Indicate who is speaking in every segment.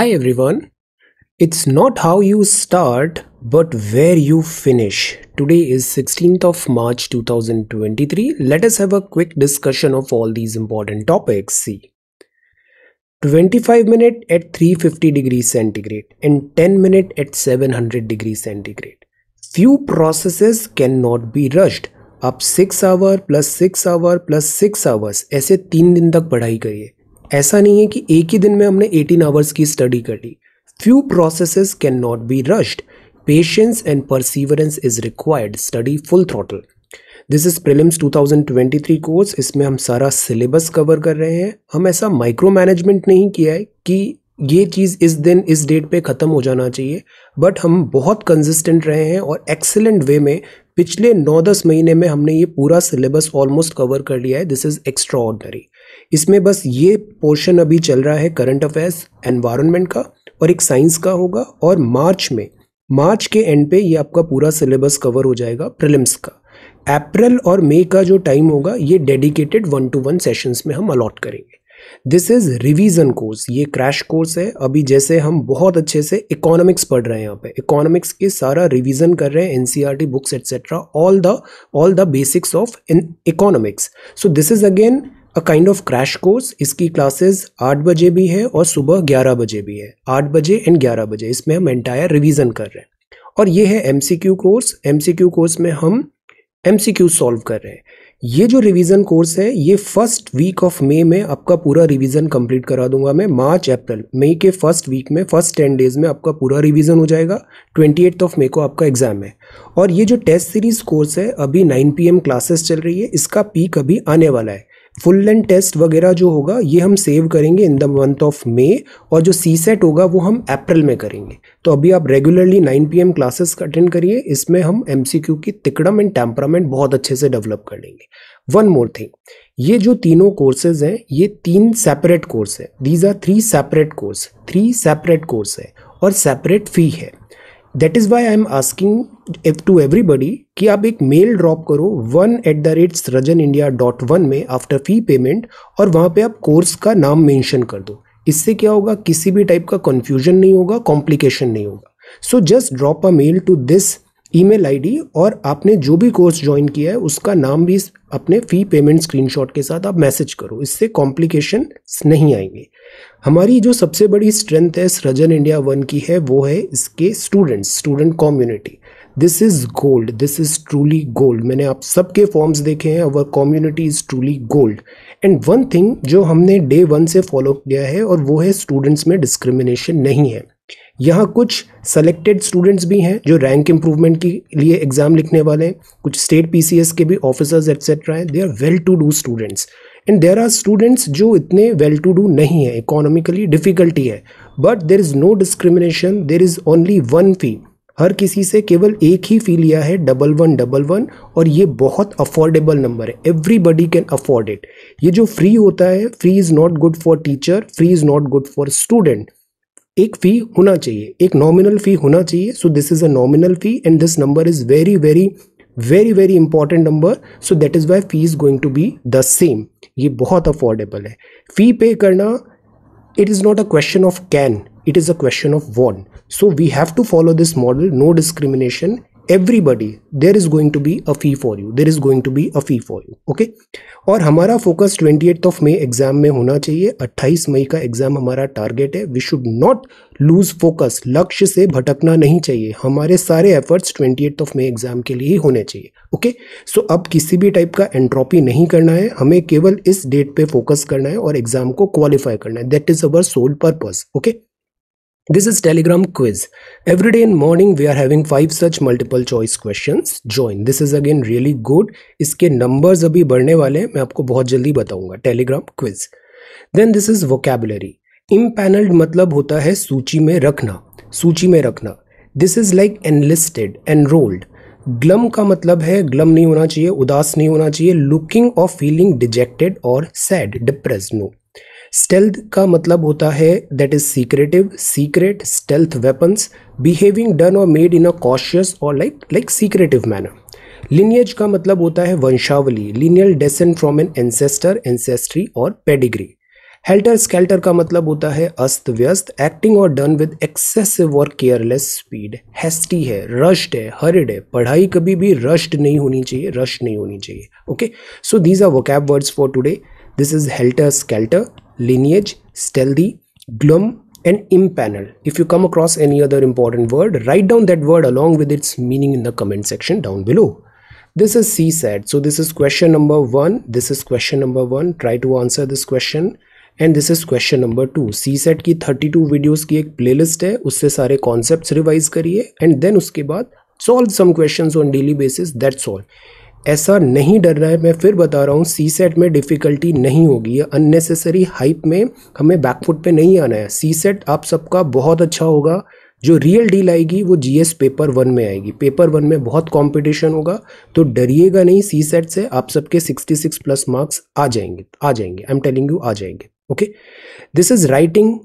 Speaker 1: Hi everyone. It's not how you start, but where you finish. Today is 16th of March 2023. Let us have a quick discussion of all these important topics. See. 25 minute at 350 degrees centigrade and 10 minute at 700 degrees centigrade. Few processes cannot be rushed. Up six hour plus six hour plus six hours. ऐसे तीन दिन तक पढ़ाई करिए ऐसा नहीं है कि एक ही दिन में हमने 18 आवर्स की स्टडी कर ली few processes can not be rushed patience and perseverance is required study full throttle this is prelims 2023 course इसमें हम सारा सिलेबस कवर कर रहे हैं हम ऐसा माइक्रो मैनेजमेंट नहीं किया है कि ये चीज़ इस दिन इस डेट पे ख़त्म हो जाना चाहिए बट हम बहुत कंसिस्टेंट रहे हैं और एक्सेलेंट वे में पिछले नौ दस महीने में हमने ये पूरा सिलेबस ऑलमोस्ट कवर कर लिया है दिस इज़ एक्स्ट्रा ऑर्डनरी इसमें बस ये पोर्शन अभी चल रहा है करंट अफेयर्स एनवायरनमेंट का और एक साइंस का होगा और मार्च में मार्च के एंड पे ये आपका पूरा सिलेबस कवर हो जाएगा प्रिलिम्स का अप्रैल और मई का जो टाइम होगा ये dedicated one two one sessions में हम अलॉट करेंगे दिस इज़ रिवीजन कोर्स ये क्रैश कोर्स है अभी जैसे हम बहुत अच्छे से इकोनॉमिक्स पढ़ रहे हैं यहाँ पे इकोनॉमिक्स के सारा रिवीजन कर रहे हैं NCERT books etcetera all the all the basics of in economics so this is again a kind of crash course इसकी क्लासेस आठ बजे भी है और सुबह ग्यारह बजे भी है आठ बजे एंड ग्यारह बजे इसमें हम एंटायर रिवीजन कर रहे हैं और ये है एम कोर्स एम कोर्स में हम एम सॉल्व कर रहे हैं ये जो रिवीजन कोर्स है ये फर्स्ट वीक ऑफ मे में आपका पूरा रिवीजन कंप्लीट करा दूंगा मैं मार्च अप्रैल मई के फर्स्ट वीक में फर्स्ट टेन डेज में आपका पूरा रिवीजन हो जाएगा ट्वेंटी एट्थ ऑफ मे को आपका एग्जाम है और ये जो टेस्ट सीरीज कोर्स है अभी नाइन पी क्लासेस चल रही है इसका पीक अभी आने वाला है फुल लेंथ टेस्ट वगैरह जो होगा ये हम सेव करेंगे in the month of May और जो सी सेट होगा वो हम अप्रैल में करेंगे तो अभी आप रेगुलरली 9 पीएम क्लासेस अटेंड करिए इसमें हम एमसीक्यू की तिकड़म एंड टेम्परामेंट बहुत अच्छे से डेवलप कर लेंगे वन मोर थिंग ये जो तीनों कोर्सेज हैं ये तीन सेपरेट कोर्स है these are three separate course three separate course है और सेपरेट फी है that is why I am asking to everybody कि आप एक मेल ड्रॉप करो one at the rate Rajan India dot one में आफ्टर फी पेमेंट और वहाँ पर आप कोर्स का नाम मैंशन कर दो इससे क्या होगा किसी भी टाइप का कन्फ्यूजन नहीं होगा कॉम्प्लिकेशन नहीं होगा so just drop a mail to this I D और आपने जो भी कोर्स ज्वाइन किया है उसका नाम भी अपने फ़ी पेमेंट स्क्रीनशॉट के साथ आप मैसेज करो इससे कॉम्प्लिकेशन नहीं आएंगे हमारी जो सबसे बड़ी स्ट्रेंथ है सृजन इंडिया वन की है वो है इसके students student community this is gold this is truly gold मैंने आप सबके फॉर्म्स देखे हैं our community is truly gold and one thing जो हमने डे वन से फॉलो किया है और वो है स्टूडेंट्स में डिस्क्रिमिनेशन नहीं है यहाँ कुछ सेलेक्टेड स्टूडेंट्स भी हैं जो रैंक इम्प्रूवमेंट के लिए एग्ज़ाम लिखने वाले हैं कुछ स्टेट पीसीएस के भी ऑफिसर्स एट्सेट्रा हैं they are well to do students and there are students जो इतने वेल टू डू नहीं है इकोनॉमिकली डिफ़िकल्टी है but there is no discrimination there is only one fee हर किसी से केवल एक ही फ़ी लिया है डबल वन डबल वन और ये बहुत अफोर्डेबल नंबर है एवरीबडी कैन अफोर्ड इट ये जो फ्री होता है free is not good for teacher free is not good for student एक फ़ी होना चाहिए एक नॉमिनल फ़ी होना चाहिए so this is a nominal fee and this number is very very very very important number so that is why fee is going to be the same ये बहुत affordable है fee पे करना it is not a question of can it is a question of want so we have to follow this model no discrimination everybody there is going to be a fee for you there is going to be a fee for you okay और हमारा focus twenty eight of May exam में होना चाहिए अट्ठाईस मई का exam हमारा target है we should not lose focus लक्ष्य से भटकना नहीं चाहिए हमारे सारे efforts twenty eight of May exam के लिए ही होने चाहिए ओके सो अब किसी भी टाइप का एंट्रॉपी नहीं करना है हमें केवल इस डेट पर फोकस करना है और एग्जाम को क्वालिफाई करना है that is our sole purpose okay This is Telegram quiz. Every day in morning we are having five such multiple choice questions. Join. This is again really good. इसके numbers अभी बढ़ने वाले हैं मैं आपको बहुत जल्दी बताऊंगा Telegram quiz. Then this is vocabulary. Impaneled मतलब होता है सूची में रखना सूची में रखना This is like enlisted, enrolled. Glum का मतलब है ग्लम नहीं होना चाहिए उदास नहीं होना चाहिए लुकिंग और फीलिंग डिजेक्टेड और सैड डिप्रेस नो स्टेल्थ का मतलब होता है that is secretive secret stealth weapons behaving done और मेड इन अ कॉशियस और like like secretive manner lineage का मतलब होता है वंशावली lineal descent from an ancestor ancestry और पेडिग्री हेल्टर स्केल्टर का मतलब होता है अस्त व्यस्त एक्टिंग और डन विद एक्सेसिव और केयरलेस स्पीड हेस्टी है रश्ड है हरिड है पढ़ाई कभी भी रश्ड नहीं होनी चाहिए रश नहीं होनी चाहिए okay so these are vocab words for today this is helter skelter lineage, stealthy, glum, and impanel. If you come across any other important word, write down that word along with its meaning in the comment section down below. This is CSAT. So this is question number 1 This is question number 1 Try to answer this question. And this is question number two CSAT की thirty two videos की एक playlist है उससे सारे concept revise करिए and then उसके बाद solve some question on daily basis that's all ऐसा नहीं डरना है मैं फिर बता रहा हूँ सी सेट में डिफ़िकल्टी नहीं होगी अननेसेसरी हाइप में हमें बैकफुट पे नहीं आना है सी सेट आप सबका बहुत अच्छा होगा जो रियल डील आएगी वो जीएस पेपर वन में आएगी पेपर वन में बहुत कंपटीशन होगा तो डरिएगा नहीं सी सेट से आप सबके 66 प्लस मार्क्स आ जाएंगे आ जाएंगे आई एम टेलिंग यू आ जाएंगे okay this is writing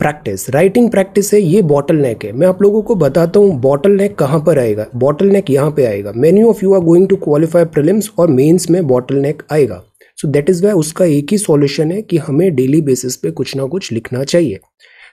Speaker 1: practice writing practice है ये बॉटल नेक है मैं आप लोगों को बताता हूँ बॉटल नेक कहाँ पर आएगा बॉटल नेक यहाँ पर आएगा many of you are going to qualify prelims और मेन्स में बॉटल नेक आएगा सो दैट इज़ वाई उसका एक ही सॉल्यूशन है कि हमें डेली बेसिस पे कुछ ना कुछ लिखना चाहिए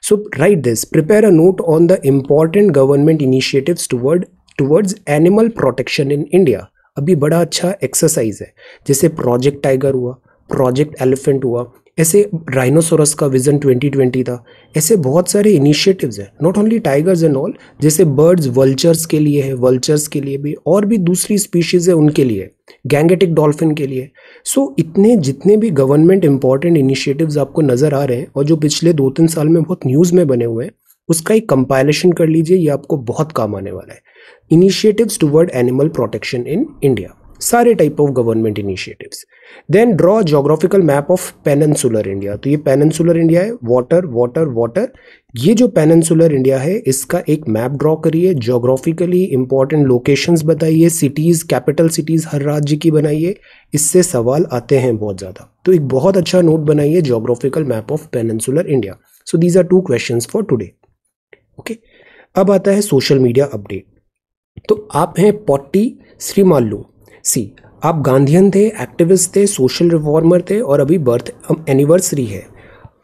Speaker 1: so write this prepare a note on the important government initiatives toward towards animal protection in India अभी बड़ा अच्छा एक्सरसाइज है जैसे प्रोजेक्ट टाइगर हुआ प्रोजेक्ट एलिफेंट हुआ ऐसे राइनोसोरस का विजन 2020 था ऐसे बहुत सारे इनिशिएटिव्स हैं not only tigers and all जैसे बर्ड्स वल्चर्स के लिए है वल्चर्स के लिए भी और भी दूसरी स्पीशीज़ है उनके लिए गैंगेटिक डॉल्फिन के लिए सो so, इतने जितने भी गवर्नमेंट इंपॉर्टेंट इनिशिएटिव्स आपको नज़र आ रहे हैं और जो पिछले दो तीन साल में बहुत न्यूज़ में बने हुए हैं उसका एक कंपाइलेशन कर लीजिए ये आपको बहुत काम आने वाला है initiatives toward animal protection in India सारे type of government initiatives then draw geographical map of peninsular India तो ये पेनसुलर इंडिया है वाटर वाटर वाटर ये जो पेनसुलर इंडिया है इसका एक मैप ड्रॉ करिए जोग्राफिकली इंपॉर्टेंट लोकेशंस बताइए सिटीज़ कैपिटल सिटीज़ हर राज्य की बनाइए इससे सवाल आते हैं बहुत ज़्यादा तो एक बहुत अच्छा नोट बनाइए geographical map of peninsular India so these are two question for today okay अब आता है सोशल मीडिया अपडेट तो आप हैं पॉट्टी श्रीमालू सी आप गांधीन थे एक्टिविस्ट थे सोशल रिफॉर्मर थे और अभी बर्थ एनिवर्सरी um, है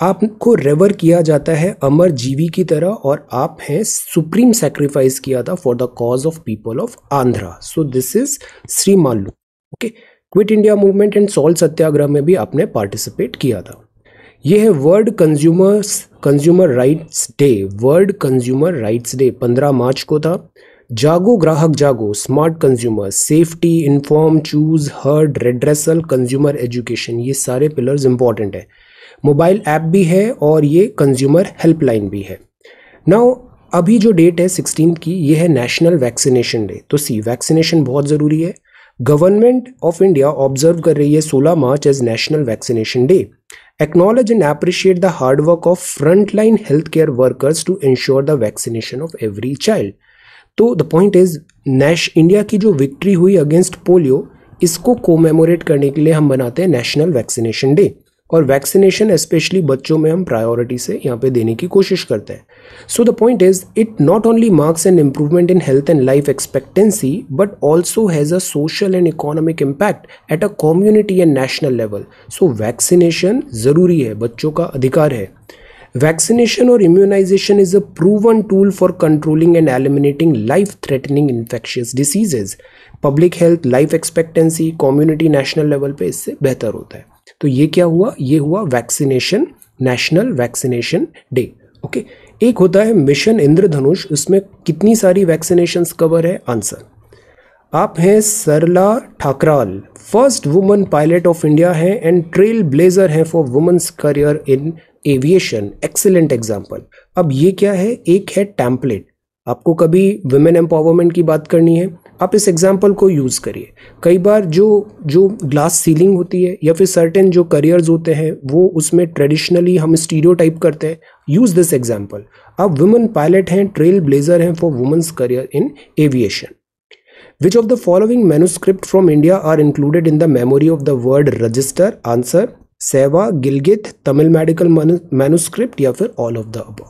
Speaker 1: आपको रेवर किया जाता है अमर जीवी की तरह और आप हैं सुप्रीम सेक्रीफाइस किया था for the cause of people of Andhra so this is Shri Malu okay quit India movement and salt satyagraha में भी आपने पार्टिसिपेट किया था यह है world consumers consumer rights day world consumer rights day 15 March को था जागो ग्राहक जागो smart consumer safety inform choose heard redressal consumer education ये सारे पिलर्स इंपॉर्टेंट हैं मोबाइल ऐप भी है और ये कंज्यूमर हेल्पलाइन भी है नाउ अभी जो डेट है सिक्सटीन की ये है नेशनल वैक्सीनेशन डे तो सी वैक्सीनेशन बहुत ज़रूरी है गवर्नमेंट ऑफ इंडिया ऑब्जर्व कर रही है 16 March as national vaccination day acknowledge and appreciate the hard of frontline health care workers to ensure the vaccination of every child तो द पॉइंट इज़ नैश India की जो विक्ट्री हुई against polio इसको commemorate करने के लिए हम बनाते हैं नेशनल वैक्सीनेशन डे और वैक्सीनेशन स्पेशली बच्चों में हम प्रायोरिटी से यहाँ पे देने की कोशिश करते हैं so the point is it not only marks an improvement in health and life expectancy but also has a social and economic impact at a community and national level so vaccination ज़रूरी है बच्चों का अधिकार है vaccination और immunization is a proven tool for controlling and eliminating life threatening infectious diseases public health life expectancy community national level पे इससे बेहतर होता है तो ये क्या हुआ ये हुआ vaccination national vaccination day okay एक होता है मिशन इंद्रधनुष उसमें कितनी सारी वैक्सीनेशन कवर है आंसर आप हैं Sarla Thakral first woman pilot of India हैं एंड ट्रेल ब्लेजर हैं for womens career in aviation excellent example अब ये क्या है एक है टैम्पलेट आपको कभी वुमेन एम्पावरमेंट की बात करनी है आप इस एग्जाम्पल को यूज़ करिए कई बार जो जो ग्लास सीलिंग होती है या फिर सर्टेन जो करियर्स होते हैं वो उसमें ट्रेडिशनली हम स्टीरियो टाइप करते हैं यूज़ दिस एग्जाम्पल आप वुमेन पायलट हैं ट्रेल ब्लेजर हैं for womens career in aviation which of the following manuscript from India are included in the memory of the world register answer सेवा Gilgit Tamil medical manuscript या फिर all of the अब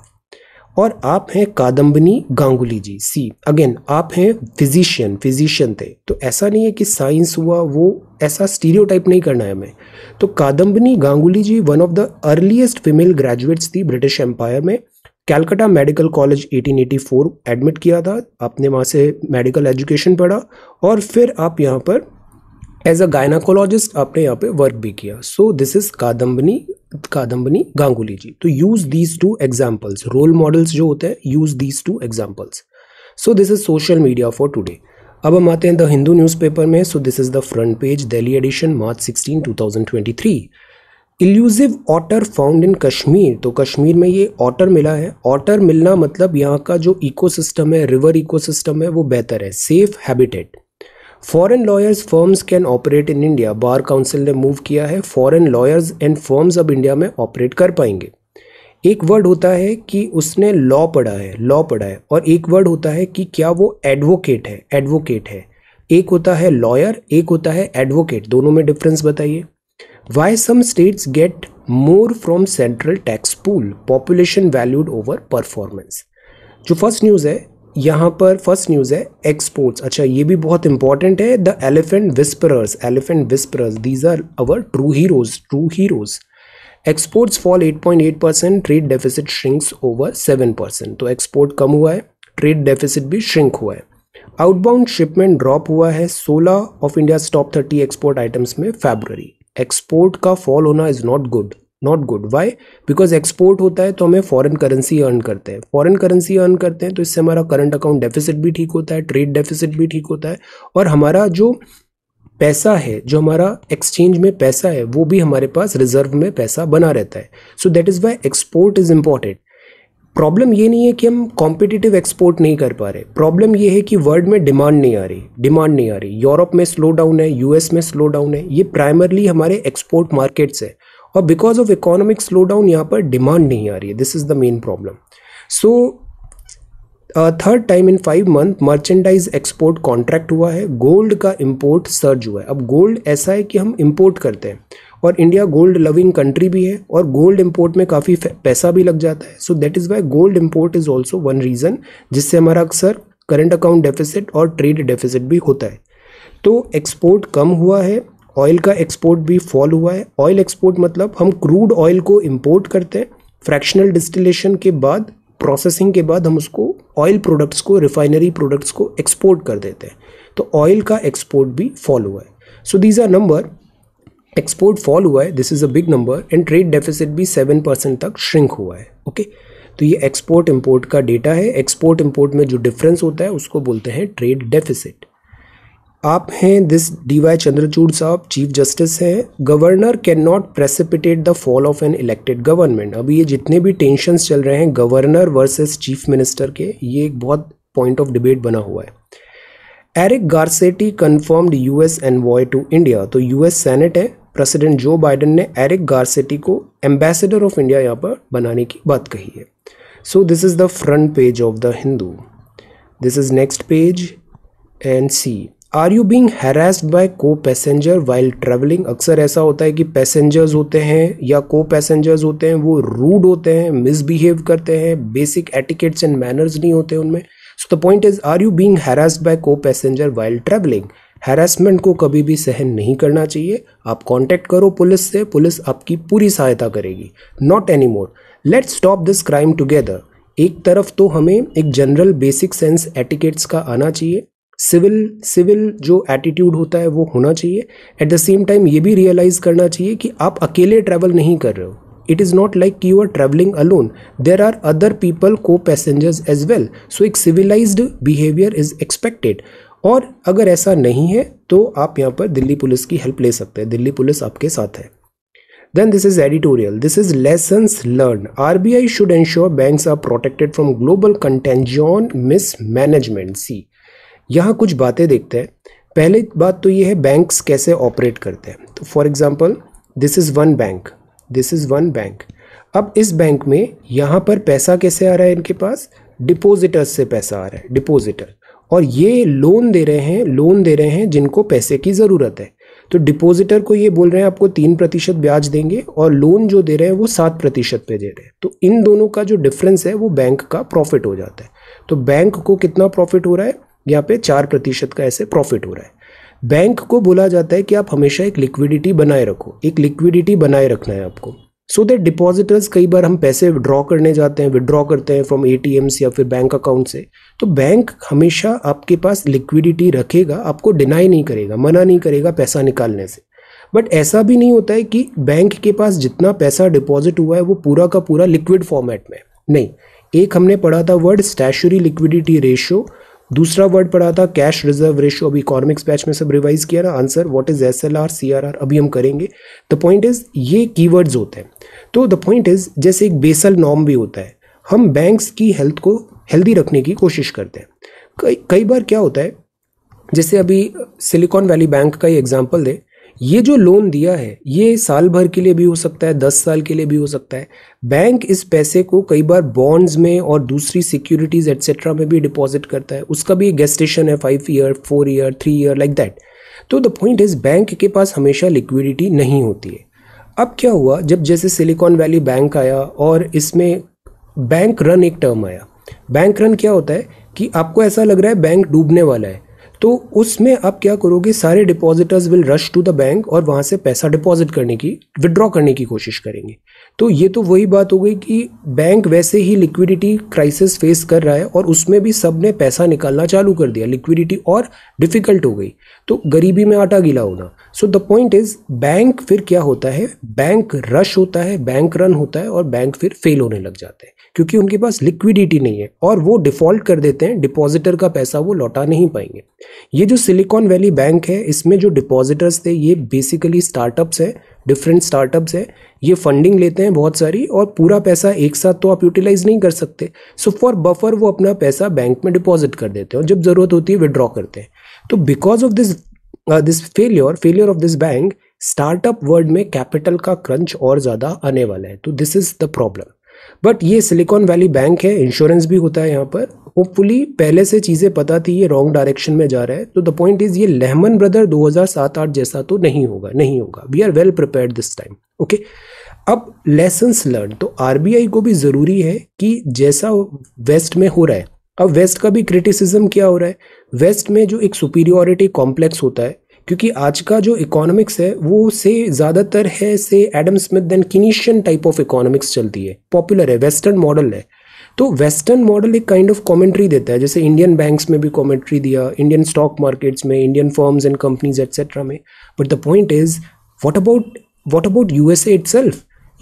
Speaker 1: और आप हैं Kadambini Ganguly ji see again आप हैं फिजिशियन फिजिशियन थे तो ऐसा नहीं है कि साइंस हुआ वो ऐसा स्टीरियोटाइप नहीं करना है हमें तो Kadambini Ganguly ji one of the earliest female graduates थी ब्रिटिश एम्पायर में कैलकाटा मेडिकल कॉलेज 1884 एडमिट किया था आपने वहाँ से मेडिकल एजुकेशन पढ़ा और फिर आप यहाँ पर एज अ गायनाकोलॉजिस्ट आपने यहाँ पे वर्क भी किया so this is Kadambini Kadambini Ganguly ji तो use these two examples role models जो होते हैं use these two examples so this is social media for today अब हम आते हैं द हिंदू न्यूज़पेपर में so this is the front page Delhi edition March sixteen two thousand twenty three illusive author found in Kashmir तो कश्मीर में ये ऑटर मिला है ऑटर मिलना मतलब यहाँ का जो इकोसिस्टम है रिवर इकोसिस्टम है वो बेहतर है safe habitat foreign lawyers firms can operate in India bar council ने मूव किया है फॉरेन लॉयर्स एंड फर्म्स अब इंडिया में ऑपरेट कर पाएंगे एक वर्ड होता है कि उसने लॉ पढ़ा है लॉ पढ़ा है और एक वर्ड होता है कि क्या वो एडवोकेट है एडवोकेट है एक होता है लॉयर एक होता है एडवोकेट दोनों में डिफरेंस बताइए why some states get more from central tax pool population valued over performance जो फर्स्ट न्यूज़ है यहाँ पर फर्स्ट न्यूज़ है एक्सपोर्ट्स अच्छा ये भी बहुत इंपॉर्टेंट है the elephant whisperers elephant whisperers these are our true heroes true heroes exports fall 8.8 percent trade deficit shrinks over 7 percent तो एक्सपोर्ट कम हुआ है ट्रेड डेफिसिट भी श्रिंक हुआ है आउटबाउंड शिपमेंट ड्रॉप हुआ है 16 of India top 30 export items में फेबररी एक्सपोर्ट का फॉल होना is not good not good why because export होता है तो हमें फॉरन करेंसी अर्न करते हैं फॉरन करेंसी अर्न करते हैं तो इससे हमारा करंट अकाउंट डेफिसिट भी ठीक होता है ट्रेड डेफिसिट भी ठीक होता है और हमारा जो पैसा है जो हमारा एक्सचेंज में पैसा है वो भी हमारे पास रिजर्व में पैसा बना रहता है so that is why export is important problem ये नहीं है कि हम कॉम्पिटिटिव एक्सपोर्ट नहीं कर पा रहे प्रॉब्लम ये है कि वर्ल्ड में डिमांड नहीं आ रही डिमांड नहीं आ रही यूरोप में स्लो डाउन है यूएस में स्लो डाउन है ये प्राइमरली हमारे एक्सपोर्ट मार्केट्स है और because of economic slow down यहाँ पर डिमांड नहीं आ रही है this is the main problem so third time in five month merchandise export contract हुआ है गोल्ड का इम्पोर्ट सर्ज हुआ है अब गोल्ड ऐसा है कि हम इम्पोर्ट करते हैं और इंडिया गोल्ड लविंग कंट्री भी है और गोल्ड इम्पोर्ट में काफ़ी पैसा भी लग जाता है so that is why gold import is also one reason जिससे हमारा अक्सर करंट अकाउंट डेफिसिट और ट्रेड डेफिसिट भी होता है तो एक्सपोर्ट कम हुआ है ऑयल का एक्सपोर्ट भी फॉल हुआ है ऑयल एक्सपोर्ट मतलब हम क्रूड ऑयल को इम्पोर्ट करते हैं फ्रैक्शनल डिस्टिलेशन के बाद प्रोसेसिंग के बाद हम उसको ऑयल प्रोडक्ट्स को रिफाइनरी प्रोडक्ट्स को एक्सपोर्ट कर देते हैं तो ऑयल का एक्सपोर्ट भी फॉल हुआ है so these are number export fall हुआ है this is a big number and trade deficit भी सेवन परसेंट तक श्रिंक हुआ है ओके okay? तो ये एक्सपोर्ट इम्पोर्ट का डेटा है एक्सपोर्ट इम्पोर्ट में जो डिफरेंस होता है उसको बोलते हैं ट्रेड डेफिसिट आप हैं दिस डी वाई चंद्रचूड़ साहब चीफ जस्टिस हैं governor can not precipitate the fall of an elected government अब ये जितने भी टेंशन चल रहे हैं गवर्नर वर्सेस चीफ मिनिस्टर के ये एक बहुत पॉइंट ऑफ डिबेट बना हुआ है Eric Garcetti confirmed US envoy to India तो यूएस सेनेट है प्रेसिडेंट जो बाइडन ने एरिक गार्सेटी को एम्बेसडर ऑफ इंडिया यहाँ पर बनाने की बात कही है so this is the front page of the Hindu this is next page and see are you being harassed by co passenger while travelling अक्सर ऐसा होता है कि पैसेंजर्स होते हैं या को पैसेंजर्स होते हैं वो रूड होते हैं मिसबिहेव करते हैं बेसिक एटिकेट्स एंड मैनर्स नहीं होते उनमें so the point is are you being harassed by co passenger while travelling harassment को कभी भी सहन नहीं करना चाहिए आप कॉन्टेक्ट करो पुलिस से पुलिस आपकी पूरी सहायता करेगी not any more let stop this crime together एक तरफ तो हमें एक जनरल बेसिक सेंस एटिकेट्स का आना चाहिए सिविल सिविल जो एटीट्यूड होता है वो होना चाहिए एट द सेम टाइम ये भी रियलाइज़ करना चाहिए कि आप अकेले ट्रैवल नहीं कर रहे हो it is not like you are travelling alone there are other people co passengers as well so एक सिविलाइज बिहेवियर इज़ एक्सपेक्टेड और अगर ऐसा नहीं है तो आप यहाँ पर दिल्ली पुलिस की हेल्प ले सकते हैं दिल्ली पुलिस आपके साथ है then this is editorial this is lessons learned rbi should ensure banks are protected from global contagion mismanagement see यहाँ कुछ बातें देखते हैं पहले बात तो ये है बैंक्स कैसे ऑपरेट करते हैं तो for example this is one bank this is one bank अब इस बैंक में यहाँ पर पैसा कैसे आ रहा है इनके पास डिपोजिटर्स से पैसा आ रहा है डिपोजिटर और ये लोन दे रहे हैं लोन दे रहे हैं जिनको पैसे की ज़रूरत है तो डिपॉजिटर को ये बोल रहे हैं आपको तीन प्रतिशत ब्याज देंगे और लोन जो दे रहे हैं वो सात प्रतिशत पे दे रहे हैं तो इन दोनों का जो डिफरेंस है वो बैंक का प्रॉफिट हो जाता है तो बैंक को कितना प्रॉफिट हो रहा है यहाँ पे चार प्रतिशत का ऐसे प्रॉफिट हो रहा है बैंक को बोला जाता है कि आप हमेशा एक लिक्विडिटी बनाए रखो एक लिक्विडिटी बनाए रखना है आपको सो दैट डिपॉजिटर्स कई बार हम पैसे विड्रॉ करने जाते हैं विड्रॉ करते हैं फ्रॉम ए या फिर बैंक अकाउंट से तो बैंक हमेशा आपके पास लिक्विडिटी रखेगा आपको डिनाई नहीं करेगा मना नहीं करेगा पैसा निकालने से बट ऐसा भी नहीं होता है कि बैंक के पास जितना पैसा डिपॉजिट हुआ है वो पूरा का पूरा लिक्विड फॉर्मेट में नहीं एक हमने पढ़ा था वर्ड स्टैशरी लिक्विडिटी रेशियो दूसरा वर्ड पढ़ा था कैश रिजर्व रेशियो अभी इकोनॉमिक्स बैच में सब रिवाइज किया ना answer what is S L R C R R अभी हम करेंगे द पॉइंट इज ये कीवर्ड्स होते हैं तो द पॉइंट इज जैसे एक बेसल नॉर्म भी होता है हम बैंक्स की हेल्थ को हेल्दी रखने की कोशिश करते हैं कई कई बार क्या होता है जैसे अभी सिलिकॉन वैली बैंक का ही एग्जाम्पल दें ये जो लोन दिया है ये साल भर के लिए भी हो सकता है दस साल के लिए भी हो सकता है बैंक इस पैसे को कई बार बॉन्ड्स में और दूसरी सिक्योरिटीज एट्सेट्रा में भी डिपॉजिट करता है उसका भी गेस्टेशन है five year four year three year like that तो द पॉइंट इज बैंक के पास हमेशा लिक्विडिटी नहीं होती है अब क्या हुआ जब जैसे सिलिकॉन वैली बैंक आया और इसमें बैंक रन एक टर्म आया बैंक रन क्या होता है कि आपको ऐसा लग रहा है बैंक डूबने वाला है तो उसमें आप क्या करोगे सारे depositors will rush to the bank और वहाँ से पैसा डिपॉजिट करने की विड्रॉ करने की कोशिश करेंगे तो ये तो वही बात हो गई कि बैंक वैसे ही लिक्विडिटी क्राइसिस फेस कर रहा है और उसमें भी सब ने पैसा निकालना चालू कर दिया लिक्विडिटी और डिफ़िकल्ट हो गई तो गरीबी में आटा गीला होना so the point is bank फिर क्या होता है बैंक रश होता है बैंक रन होता है और बैंक फिर फेल होने लग जाते हैं क्योंकि उनके पास लिक्विडिटी नहीं है और वो डिफॉल्ट कर देते हैं डिपॉजिटर का पैसा वो लौटा नहीं पाएंगे ये जो सिलिकॉन वैली बैंक है इसमें जो डिपॉजिटर्स थे ये बेसिकली स्टार्टअप्स हैं डिफरेंट स्टार्टअप्स हैं ये फंडिंग लेते हैं बहुत सारी और पूरा पैसा एक साथ तो आप यूटिलाइज नहीं कर सकते सो फॉर बफर वो अपना पैसा बैंक में डिपॉजिट कर देते हैं और जब ज़रूरत होती है विड्रॉ करते हैं तो because of this this failure failure of this bank startup world में कैपिटल का क्रंच और ज़्यादा आने वाला है तो this is the problem but ये सिलिकॉन वैली बैंक है इंश्योरेंस भी होता है यहाँ पर होपफुली पहले से चीज़ें पता थी ये रॉन्ग डायरेक्शन में जा रहा है तो द पॉइंट इज़ ये लेहमन ब्रदर 2007-8 जैसा तो नहीं होगा नहीं होगा we are well prepare this time okay अब लेसन्स लर्न तो आरबीआई को भी ज़रूरी है कि जैसा वेस्ट में हो रहा है अब वेस्ट का भी क्रिटिसिज्म क्या हो रहा है वेस्ट में जो एक सुपीरियोरिटी कॉम्प्लेक्स होता है क्योंकि आज का जो इकोनॉमिक्स है वो से ज़्यादातर है से Adam Smith then Keynesian type of economics चलती है पॉपुलर है वेस्टर्न मॉडल है तो वेस्टर्न मॉडल एक काइंड ऑफ कॉमेंट्री देता है जैसे इंडियन बैंक्स में भी कॉमेंट्री दिया इंडियन स्टॉक मार्केट्स में Indian firms and companies etcetera में but the point is what about what about U S it self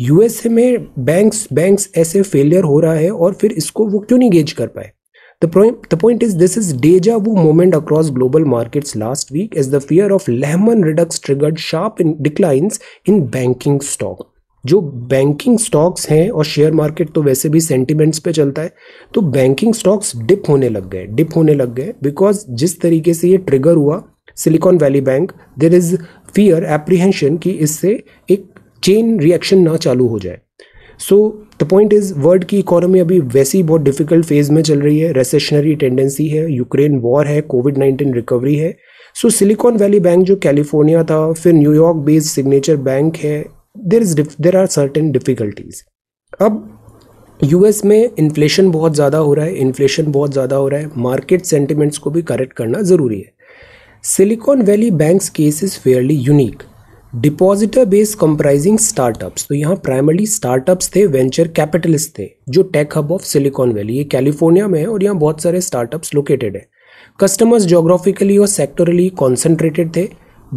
Speaker 1: USA में बैंक्स बैंक्स ऐसे फेलियर हो रहा है और फिर इसको वो क्यों नहीं गेज कर पाए The, point, the point is this is deja vu moment across global markets last week as the fear of Lehman Redux triggered sharp in declines in banking stock. जो बैंकिंग स्टॉक्स हैं और share market तो वैसे भी sentiments पे चलता है तो बैंकिंग स्टॉक्स डिप होने लग गए डिप होने लग गए बिकॉज जिस तरीके से ये ट्रिगर हुआ Silicon Valley bank there is fear apprehension कि इससे एक चेन रिएक्शन ना चालू हो जाए so the point is world की इकोनॉमी अभी वैसी बहुत डिफिकल्ट फेज़ में चल रही है रेसेशनरी टेंडेंसी है यूक्रेन वॉर है कोविड नाइन्टीन रिकवरी है सो सिलिकॉन वैली बैंक जो कैलिफोर्निया था फिर न्यूयॉर्क बेस्ड सिग्नेचर बैंक है there is there are certain difficulties अब यूएस में इन्फ्लेशन बहुत ज़्यादा हो रहा है इन्फ्लेशन बहुत ज़्यादा हो रहा है मार्केट सेंटिमेंट्स को भी करेक्ट करना ज़रूरी है Silicon Valley banks case is fairly unique depositor base comprising startups तो यहाँ प्राइमरली स्टार्टअप्स थे वेंचर कैपिटलिस्ट थे जो tech hub of Silicon Valley ये कैलिफोर्निया में है और यहाँ बहुत सारे स्टार्टअप्स लोकेटेड है कस्टमर्स जोग्राफिकली और सेक्टरली कॉन्सेंट्रेटेड थे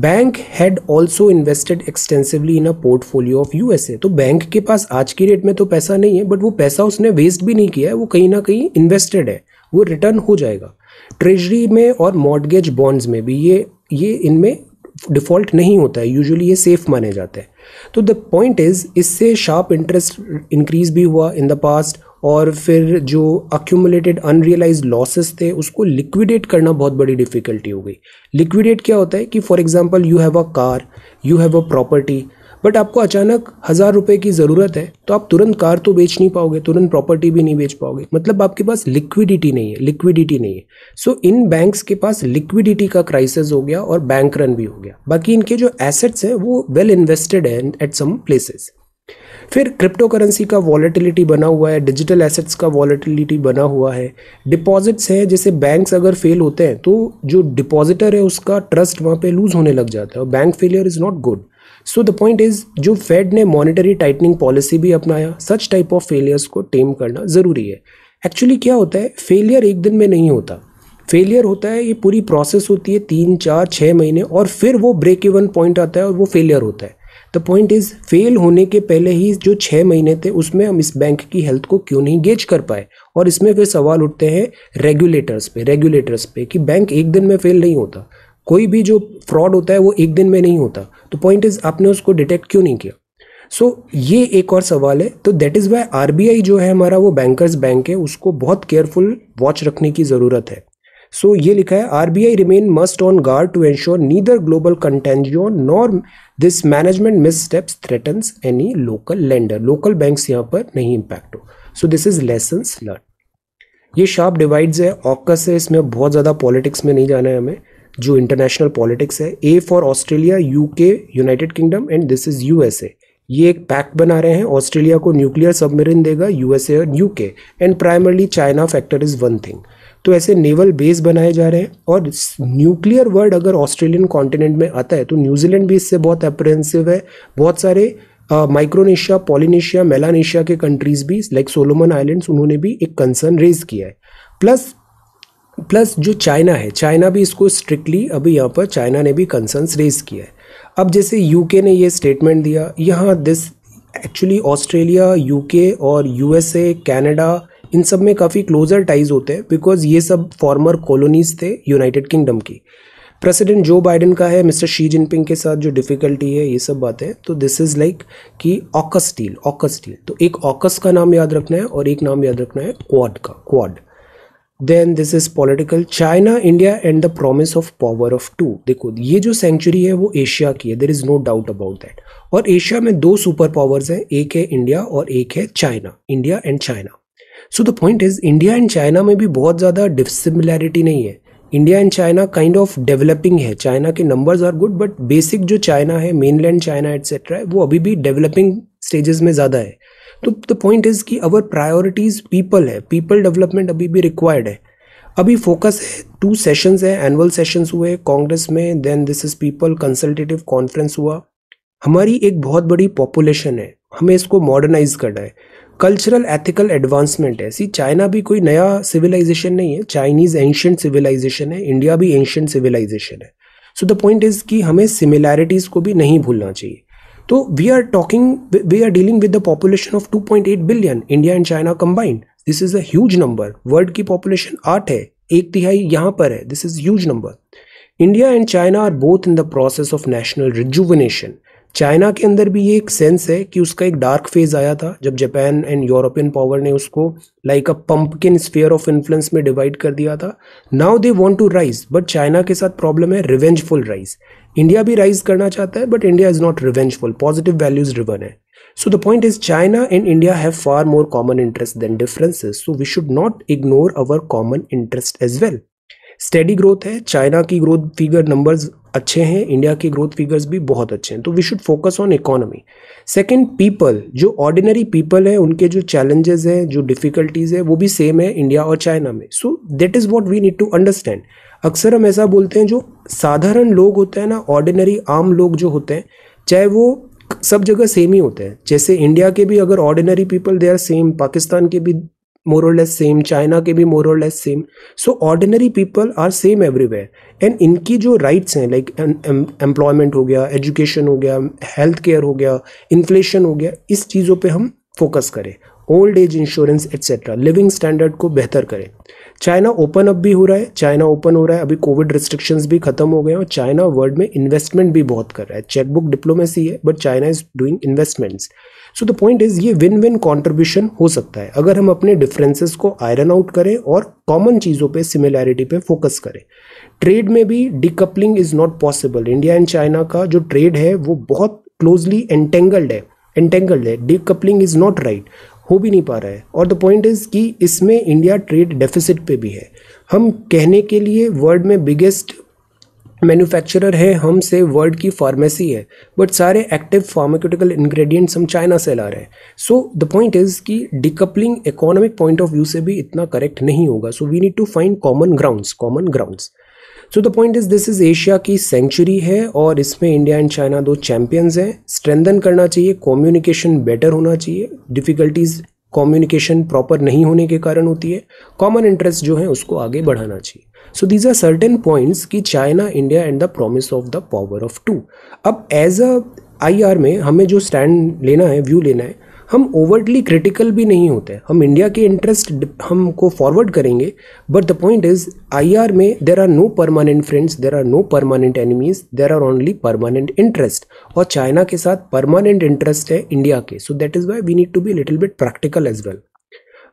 Speaker 1: bank had also invested extensively in a portfolio of a तो बैंक के पास आज की डेट में तो पैसा नहीं है बट वो पैसा उसने वेस्ट भी नहीं किया है वो कहीं ना कहीं इन्वेस्टेड है वो रिटर्न हो जाएगा ट्रेजरी में और मॉडगेज बॉन्ड्स में भी ये ये इनमें डिफ़ॉल्ट नहीं होता है यूजुअली ये सेफ़ माने जाते हैं तो द पॉइंट इज़ इससे शार्प इंटरेस्ट इंक्रीज़ भी हुआ इन द पास्ट और फिर जो अक्यूमुलेटेड अनरियलाइज लॉसेस थे उसको लिक्विडेट करना बहुत बड़ी डिफ़िकल्टी हो गई लिक्विडेट क्या होता है कि for example you have a car you have a property but आपको अचानक हज़ार रुपये की ज़रूरत है तो आप तुरंत कार तो बेच नहीं पाओगे तुरंत प्रॉपर्टी भी नहीं बेच पाओगे मतलब आपके पास लिक्विडिटी नहीं है लिक्विडिटी नहीं है सो so, इन बैंक्स के पास लिक्विडिटी का क्राइसिस हो गया और बैंक रन भी हो गया बाकी इनके जो एसेट्स हैं वो वेल इन्वेस्टेड है एट सम प्लेसेस फिर क्रिप्टो करेंसी का वॉलेटिलिटी बना हुआ है डिजिटल एसेट्स का वॉलेटिलिटी बना हुआ है डिपॉजिट्स हैं जैसे बैंक्स अगर फेल होते हैं तो जो डिपॉजिटर है उसका ट्रस्ट वहाँ पे लूज़ होने लग जाता है और bank failure is not good so the point is जो फेड ने मॉनिटरी टाइटनिंग पॉलिसी भी अपनाया सच टाइप ऑफ फेलियर्स को टेम करना ज़रूरी है एक्चुअली क्या होता है फेलियर एक दिन में नहीं होता फेलियर होता है ये पूरी प्रोसेस होती है तीन चार छः महीने और फिर वो ब्रेक इवन पॉइंट आता है और वो फेलियर होता है द पॉइंट इज़ फेल होने के पहले ही जो छः महीने थे उसमें हम इस बैंक की हेल्थ को क्यों नहीं गेज कर पाए और इसमें फिर सवाल उठते हैं रेगुलेटर्स पे रेगुलेटर्स पे कि बैंक एक दिन में फेल नहीं होता कोई भी जो फ्रॉड होता है वो एक दिन में नहीं होता तो पॉइंट इज़ आपने उसको डिटेक्ट क्यों नहीं किया सो so, ये एक और सवाल है तो दैट इज़ वाई आर जो है हमारा वो बैंकर्स बैंक है उसको बहुत केयरफुल वॉच रखने की ज़रूरत है सो so, ये लिखा है R B I remain must on guard to ensure neither global contagion nor this management missteps threatens any local lender local banks यहाँ पर नहीं इम्पैक्ट हो so this is lesson learn ये शार्प डिवाइड्स है AUKUS है इसमें बहुत ज़्यादा पॉलिटिक्स में नहीं जाना है हमें जो इंटरनेशनल पॉलिटिक्स है A for Australia UK United Kingdom and this is USA ये एक पैक्ट बना रहे हैं ऑस्ट्रेलिया को न्यूक्लियर सबमरीन देगा यूएसए और UK and primarily China factor is one thing तो ऐसे नेवल बेस बनाए जा रहे हैं और न्यूक्लियर वर्ड अगर ऑस्ट्रेलियन कॉन्टिनेंट में आता है तो न्यूजीलैंड भी इससे बहुत अप्रहेंसिव है बहुत सारे माइक्रोनेशिया पॉलिनेशिया मेलानेशिया के कंट्रीज़ भी लाइक सोलोमन आइलैंड्स उन्होंने भी एक कंसर्न रेज किया है प्लस प्लस जो चाइना है चाइना भी इसको स्ट्रिक्टली अभी यहाँ पर चाइना ने भी कंसर्न्स रेज किया है अब जैसे यूके ने ये स्टेटमेंट दिया यहाँ दिस एक्चुअली ऑस्ट्रेलिया यूके और यूएसए कनाडा इन सब में काफ़ी क्लोजर टाइज होते हैं बिकॉज ये सब फॉर्मर कॉलोनीज थे यूनाइटेड किंगडम की प्रेसिडेंट जो बाइडन का है मिस्टर शी जिनपिंग के साथ जो डिफ़िकल्टी है ये सब बातें तो दिस इज़ लाइक कि ऑकस डील ऑकस डील तो एक ऑकस का नाम याद रखना है और एक नाम याद रखना है क्वाड का Quad then this is political China India and the promise of power of two देखो ये जो सेंचुरी है वो एशिया की है there is no doubt about that और एशिया में दो सुपर पावर्स हैं एक है इंडिया और एक है China India and China so the point is India and China में भी बहुत ज़्यादा डिसिमिलैरिटी नहीं है India and China kind of developing है चाइना के numbers are good but basic जो चाइना है मेनलैंड चाइना एट्सेट्रा है वो अभी भी डेवलपिंग स्टेजेस में ज़्यादा है तो द पॉइंट इज़ कि अवर प्रायोरिटीज़ पीपल है पीपल डेवलपमेंट अभी भी रिक्वायर्ड है अभी फोकस है टू सेशंस है एनुअल सेशंस हुए कांग्रेस में then this is people consultative conference हुआ हमारी एक बहुत बड़ी पॉपुलेशन है हमें इसको मॉडर्नाइज करना है कल्चरल एथिकल एडवांसमेंट है सी चाइना भी कोई नया सिविलाइजेशन नहीं है चाइनीज़ एंशियंट सिविलाइजेशन है इंडिया भी एंशंट सिविलाइजेशन है सो द पॉइंट इज़ कि हमें सिमिलैरिटीज़ को भी नहीं भूलना चाहिए तो we are talking we are dealing with the population of 2.8 billion India and China combined this is अज नंबर वर्ल्ड की पॉपुलेशन आठ है एक तिहाई यहाँ पर है this is huge number India and China are both in the process of national rejuvenation China के अंदर भी ये एक सेंस है कि उसका एक डार्क फेज आया था जब जापान एंड यूरोपियन पावर ने उसको like a pumpkin sphere of influence में डिवाइड कर दिया था now they want to rise but China के साथ प्रॉब्लम है रिवेंजफुल राइज इंडिया भी राइज करना चाहता है but India is not revengeful positive values driven है so the point is China and India have far more common interest than differences so we should not ignore our common interest as well study growth है China की growth figure numbers अच्छे हैं India के growth figures भी बहुत अच्छे हैं तो we should focus on economy second people जो ऑर्डिनरी पीपल हैं उनके जो चैलेंजेस हैं जो डिफिकल्टीज है वो भी सेम है इंडिया और चाइना में so that is what we need to understand अक्सर हम ऐसा बोलते हैं जो साधारण लोग होते हैं ना ऑर्डिनरी आम लोग जो होते हैं चाहे वो सब जगह सेम ही होते हैं जैसे इंडिया के भी अगर ordinary people they are same Pakistan के भी मोरलेस सेम चाइना के भी morals same so ordinary people are same everywhere and इनकी जो राइट्स हैं लाइक एम्प्लॉयमेंट हो गया एजुकेशन हो गया हेल्थ केयर हो गया इन्फ्लेशन हो गया इस चीज़ों पर हम फोकस करें old age insurance etcetera living standard को बेहतर करें चाइना ओपन अप भी हो रहा है चाइना ओपन हो रहा है अभी कोविड रिस्ट्रिक्शंस भी खत्म हो गए और चाइना वर्ल्ड में इन्वेस्टमेंट भी बहुत कर रहा है चेकबुक डिप्लोमेसी है but China is doing investments so the point is ये विन विन कॉन्ट्रीब्यूशन हो सकता है अगर हम अपने डिफरेंसेस को आयरन आउट करें और कॉमन चीज़ों पर सिमिलैरिटी पे फोकस करें ट्रेड में भी decoupling is not possible India and China का जो ट्रेड है वो बहुत क्लोजली एंटेंगल्ड है एंटेंगल्ड है कपलिंग इज नॉट राइट हो भी नहीं पा रहा है और द पॉइंट इज़ कि इसमें इंडिया ट्रेड डेफिसिट पे भी है हम कहने के लिए वर्ल्ड में बिगेस्ट मैन्युफैक्चरर है हम से वर्ल्ड की फार्मेसी है बट सारे एक्टिव फार्माक्यूटिकल इंग्रेडिएंट्स हम चाइना से ला रहे हैं सो द पॉइंट इज़ कि decoupling economic point of view से भी इतना करेक्ट नहीं होगा so we need to find common grounds common grounds so the point is this is Asia की सेंचुरी है और इसमें इंडिया एंड चाइना दो चैंपियंस हैं स्ट्रेंथन करना चाहिए कम्युनिकेशन बेटर होना चाहिए डिफिकल्टीज कम्युनिकेशन प्रॉपर नहीं होने के कारण होती है कॉमन इंटरेस्ट जो है उसको आगे बढ़ाना चाहिए so these are certain points कि China India and the promise of the power of two अब एज अ आई आर में हमें जो स्टैंड लेना है व्यू लेना है हम ओवरली क्रिटिकल भी नहीं होते हम इंडिया के इंटरेस्ट हमको फॉरवर्ड करेंगे but the point is I R में there are no permanent friends there are no permanent enemies there are only permanent interest और चाइना के साथ परमानेंट इंटरेस्ट है इंडिया के so that is why we need to be little bit practical as well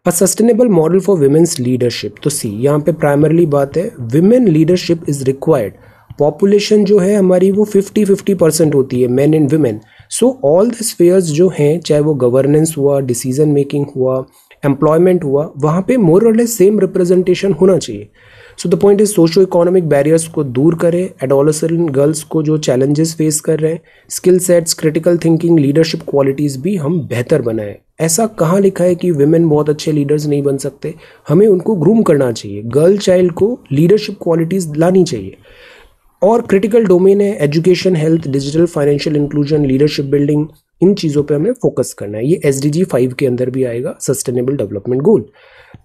Speaker 1: a sustainable model for women's leadership तो see यहाँ पे primarily बात है women leadership is required population जो है हमारी वो फिफ्टी फिफ्टी परसेंट होती है man and women so all the spheres जो हैं चाहे वो गवर्नेंस हुआ डिसीजन मेकिंग हुआ एम्प्लॉयमेंट हुआ वहाँ पे मोर और लेस सेम रिप्रेजेंटेशन होना चाहिए so the point is socio economic barriers को दूर करें एडोलसन गर्ल्स को जो चैलेंजेस फेस कर रहे हैं skill sets critical thinking leadership qualities भी हम बेहतर बनाएं ऐसा कहाँ लिखा है कि वेमेन बहुत अच्छे लीडर्स नहीं बन सकते हमें उनको ग्रूम करना चाहिए गर्ल चाइल्ड को लीडरशिप क्वालिटीज़ लानी चाहिए और क्रिटिकल डोमेन है education health digital financial inclusion leadership building इन चीज़ों पे हमें फोकस करना है ये एस डी फाइव के अंदर भी आएगा सस्टेनेबल डेवलपमेंट गोल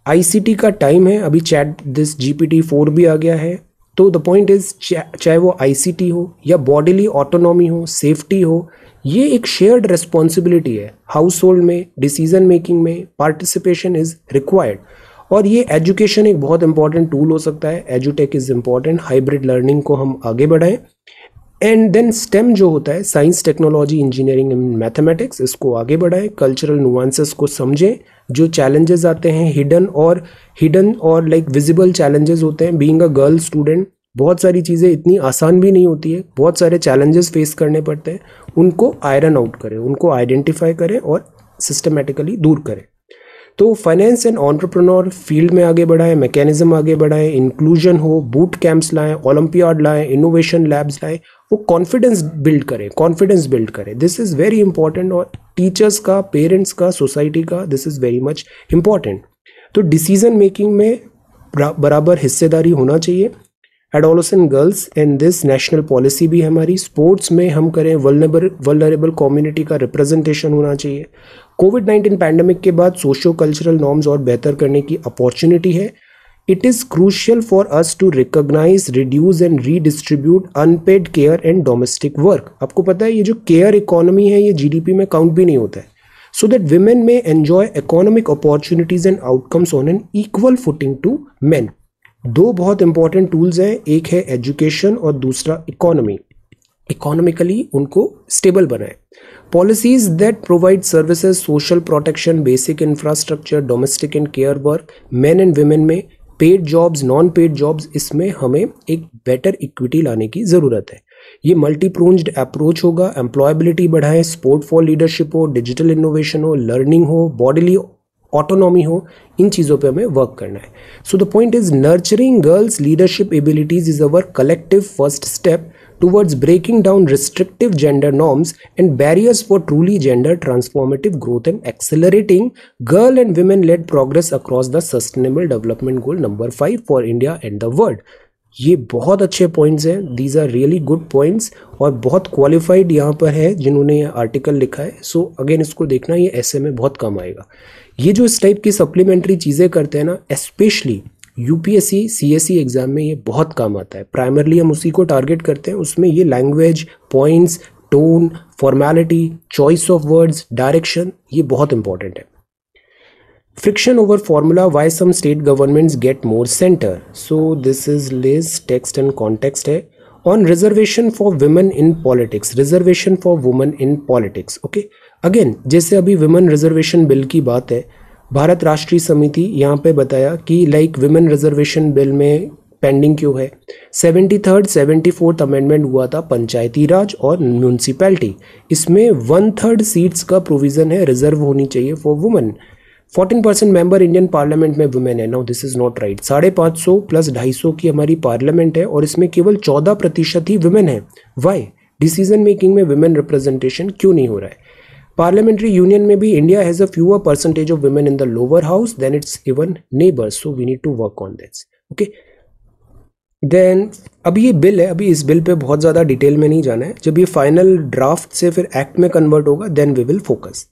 Speaker 1: आईसीटी का टाइम है अभी चैट दिस टी फोर भी आ गया है तो द पॉइंट इज चाहे वो आईसीटी हो या बॉडीली ऑटोनॉमी हो सेफ्टी हो ये एक शेयर्ड रेस्पॉन्सिबिलिटी है हाउस होल्ड में डिसीजन मेकिंग में पार्टिसिपेशन इज रिक्वायर्ड और ये एजुकेशन एक बहुत इंपॉर्टेंट टूल हो सकता है एजुटेक इज़ इम्पॉर्टेंट हाइब्रिड लर्निंग को हम आगे बढ़ाएं एंड देन स्टेम जो होता है science technology engineering and mathematics इसको आगे बढ़ाएं कल्चरल नुआंसेस को समझें जो चैलेंजेस आते हैं हिडन और हिडन और लाइक विजिबल चैलेंजेस होते हैं बीइंग अ गर्ल स्टूडेंट बहुत सारी चीज़ें इतनी आसान भी नहीं होती है बहुत सारे चैलेंजेस फेस करने पड़ते हैं उनको आयरन आउट करें उनको आइडेंटिफाई करें और सिस्टमेटिकली दूर करें तो फाइनेंस एंड ऑन्टरप्रनोर फील्ड में आगे बढ़ाएं मैकेनिज्म आगे बढ़ाएं इंक्लूजन हो बूट कैंप्स लाएं ओलंपियाड लाएं इनोवेशन लैब्स लाएं वो कॉन्फिडेंस बिल्ड करें कॉन्फिडेंस बिल्ड करें दिस इज़ वेरी इंपॉर्टेंट और टीचर्स का पेरेंट्स का सोसाइटी का this is very much important तो डिसीजन मेकिंग में बराबर हिस्सेदारी होना चाहिए adolescent girls and this national policy भी हमारी स्पोर्ट्स में हम करें वलनेबल वलनरेबल कम्युनिटी का रिप्रेजेंटेशन होना चाहिए कोविड नाइन्टीन पैंडमिक के बाद सोशो कल्चरल नॉर्म्स और बेहतर करने की अपॉर्चुनिटी है it is crucial for us to recognise reduce and redistribute unpaid care and domestic work आपको पता है ये जो केयर इकोनॉमी है ये जीडीपी में काउंट भी नहीं होता है सो दैट वीमेन में enjoy economic opportunities and outcomes on an equal footing to man दो बहुत इंपॉर्टेंट टूल्स हैं एक है एजुकेशन और दूसरा इकोनॉमी इकोनॉमिकली उनको स्टेबल बनाए policies that provide services social protection basic infrastructure domestic and care work man and women में paid jobs non paid jobs इसमें हमें एक बेटर इक्विटी लाने की ज़रूरत है ये मल्टी अप्रोच होगा एम्प्लॉयबिलिटी बढ़ाएं स्पोर्ट फॉर लीडरशिप हो डिजिटल इनोवेशन हो लर्निंग हो बॉडीली ऑटोनॉमी हो इन चीज़ों पे हमें वर्क करना है so the point is nurturing girls leadership abilities is our collective first step towards breaking down restrictive gender norms and barriers for truly gender transformative growth and accelerating girl and women led progress across the sustainable development goal number 5 for India and the world ये बहुत अच्छे points हैं these are really good points और बहुत qualified यहाँ पर है जिन्होंने ये आर्टिकल लिखा है सो so, अगेन इसको देखना ये ऐसे में बहुत कम आएगा ये जो इस टाइप की सप्लीमेंट्री चीज़ें करते हैं ना स्पेशली यूपीएससी सी एग्जाम में ये बहुत काम आता है प्राइमरली हम उसी को टारगेट करते हैं उसमें ये language points tone formality choice of words direction ये बहुत इंपॉर्टेंट है friction over formula why some state government get more centre so this is लिज टेक्स्ट एंड कॉन्टेक्सट है on reservation for women in politics reservation for women in politics okay again जैसे अभी women reservation bill की बात है भारत राष्ट्रीय समिति यहाँ पे बताया कि लाइक वुमेन रिजर्वेशन बिल में पेंडिंग क्यों है seventy third seventy fourth amendment हुआ था पंचायती राज और म्यूनसिपैलिटी इसमें वन थर्ड सीट्स का प्रोविज़न है रिजर्व होनी चाहिए for women fourteen percent member Indian parliament में वुमेन है now this is not right साढ़े पाँच सौ प्लस ढाई सौ की हमारी पार्लियामेंट है और इसमें केवल चौदह प्रतिशत ही वुमेन है वाई डिसीजन मेकिंग में वुमेन रिप्रेजेंटेशन क्यों नहीं हो रहा है पार्लियामेंट्री यूनियन में भी India has a fewer percentage of women in the lower house than its even neighbours so we need to work on this. Okay then अभी ये बिल है अभी इस बिल पे बहुत ज़्यादा डिटेल में नहीं जाना है जब ये फाइनल ड्राफ्ट से फिर एक्ट में कन्वर्ट होगा then we will focus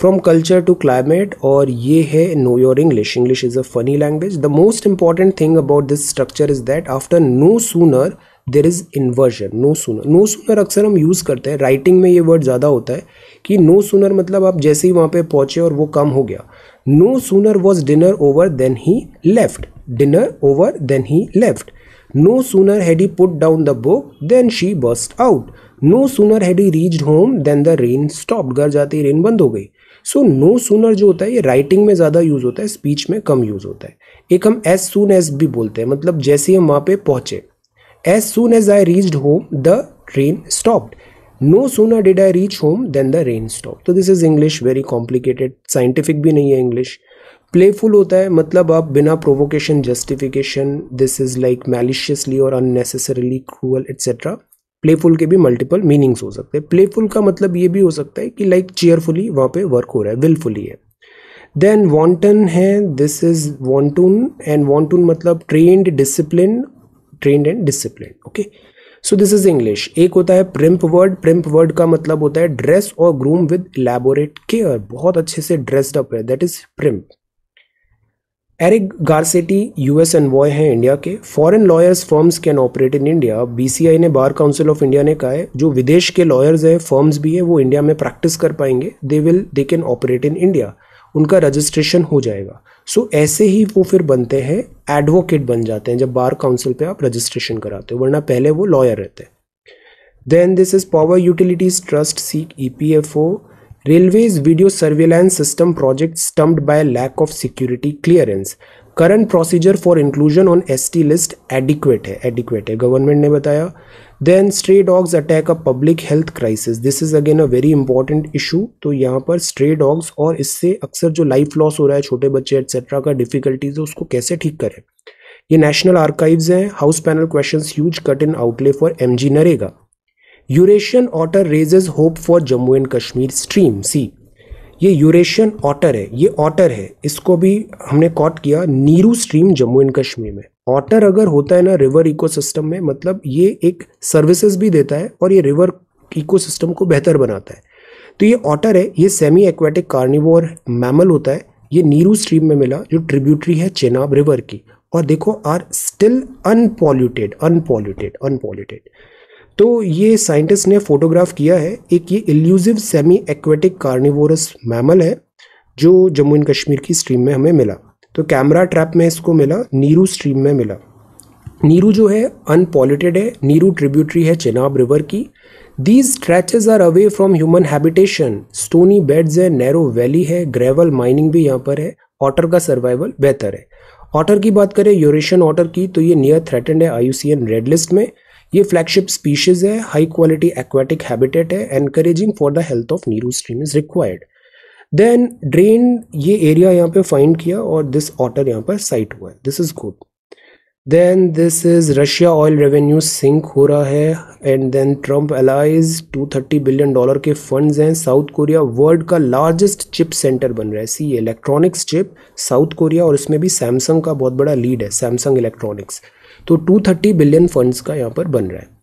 Speaker 1: from culture to climate और ये है know your English English is a funny language the most important thing about this structure is that after no sooner there is inversion no sooner no sooner अक्सर हम use करते हैं writing में ये word ज़्यादा होता है कि नो no सूनर मतलब आप जैसे ही वहाँ पे पहुँचे और वो कम हो गया no sooner was dinner over than he left dinner over than he left no sooner had he put down the book than she burst out no sooner had he reached home than the rain stop घर जाते ही rain बंद हो गई so no sooner जो होता है ये writing में ज़्यादा यूज़ होता है स्पीच में कम यूज़ होता है एक हम एज सून एज भी बोलते हैं मतलब जैसे ही हम वहाँ पे पहुँचे soon as I reached home the rain stop no soon sooner did I reach home than the rain stop तो this is English very complicated scientific भी नहीं है इंग्लिश प्लेफुल होता है मतलब आप बिना provocation justification this is like maliciously और अननेसेसरली क्रूअल एट्सेट्रा प्लेफुल के भी मल्टीपल मीनिंग्स हो सकते हैं प्लेफुल का मतलब ये भी हो सकता है कि लाइक चेयरफुली वहाँ पे वर्क हो रहा है विलफुली है देन वॉन्टन है this is wanton and wanton मतलब trained discipline trained and discipline okay so this is English एक होता है प्रिंप वर्ड प्रिंप वर्ड का मतलब होता है ड्रेस और ग्रूम विद इलेबोरेट केयर बहुत अच्छे से ड्रेस्ड अप है that is primp Eric Garcetti US envoy हैं इंडिया के foreign lawyers firms can operate in India BCI ने बार काउंसिल ऑफ इंडिया ने कहा है जो विदेश के लॉयर्स हैं फर्म्स भी है वो इंडिया में प्रैक्टिस कर पाएंगे they will they can operate in India उनका रजिस्ट्रेशन हो जाएगा सो ऐसे ही वो फिर बनते हैं एडवोकेट बन जाते हैं जब बार काउंसिल पे आप रजिस्ट्रेशन कराते हो वरना पहले वो लॉयर रहते हैं then this is power utilities trust seek E P F O railways video surveillance system project stumped by lack of security clearance current procedure for inclusion on S T list adequate है adequate है government ने बताया then stray dogs attack a public health crisis this is again a very important issue तो यहाँ पर stray dogs और इससे अक्सर जो लाइफ लॉस हो रहा है छोटे बच्चे एट्सेट्रा का डिफिकल्टीज है उसको कैसे ठीक करें ये नेशनल आर्काइव्स हैं house panel question huge cut in outlay for M G NREGA Eurasian otter raises hope for Jammu and Kashmir stream see ये यूरेशियन ऑटर है ये ऑटर है इसको भी हमने कॉट किया नीरू स्ट्रीम जम्मू एंड कश्मीर में वाटर अगर होता है ना रिवर इकोसिस्टम में मतलब ये एक सर्विसेज भी देता है और ये रिवर इकोसिस्टम को बेहतर बनाता है तो ये ऑटर है ये सेमी एक्वेटिक कार्निवोर मैमल होता है ये नीरू स्ट्रीम में मिला जो ट्रिब्यूटरी है चेनाब रिवर की और देखो are still unpolluted unpolluted unpolluted तो ये साइंटिस्ट ने फोटोग्राफ किया है एक ये elusive semi aquatic carnivorous mammal है जो जम्मू एंड कश्मीर की स्ट्रीम में हमें मिला तो कैमरा ट्रैप में इसको मिला नीरू स्ट्रीम में मिला नीरू जो है अनपॉलिटेड है नीरू ट्रिब्यूटरी है चेनाब रिवर की these stretches are away from human habitation stony beds है नैरो वैली है ग्रेवल माइनिंग भी यहाँ पर है ऑटर का सर्वाइवल बेहतर है ऑटर की बात करें यूरेशियन ऑटर की तो ये नियर थ्रेटेंड है आईयूसीएन रेड लिस्ट में ये फ्लैगशिप स्पीशीज है हाई क्वालिटी एक्वेटिक हैबिटेट है encouraging for the health of Neeru stream is required then drain ये एरिया यहाँ पे फाइंड किया और दिस ऑटर यहाँ पर साइट हुआ है this is good then this is Russia oil revenue sink हो रहा है and then Trump allies two thirty billion dollar के फंड हैं साउथ कोरिया वर्ल्ड का लार्जेस्ट चिप सेंटर बन रहा है see electronics chip south Korea और इसमें भी सैमसंग का बहुत बड़ा लीड है सैमसंग इलेक्ट्रॉनिक्स तो टू थर्टी बिलियन फंड्स का यहाँ पर बन रहा है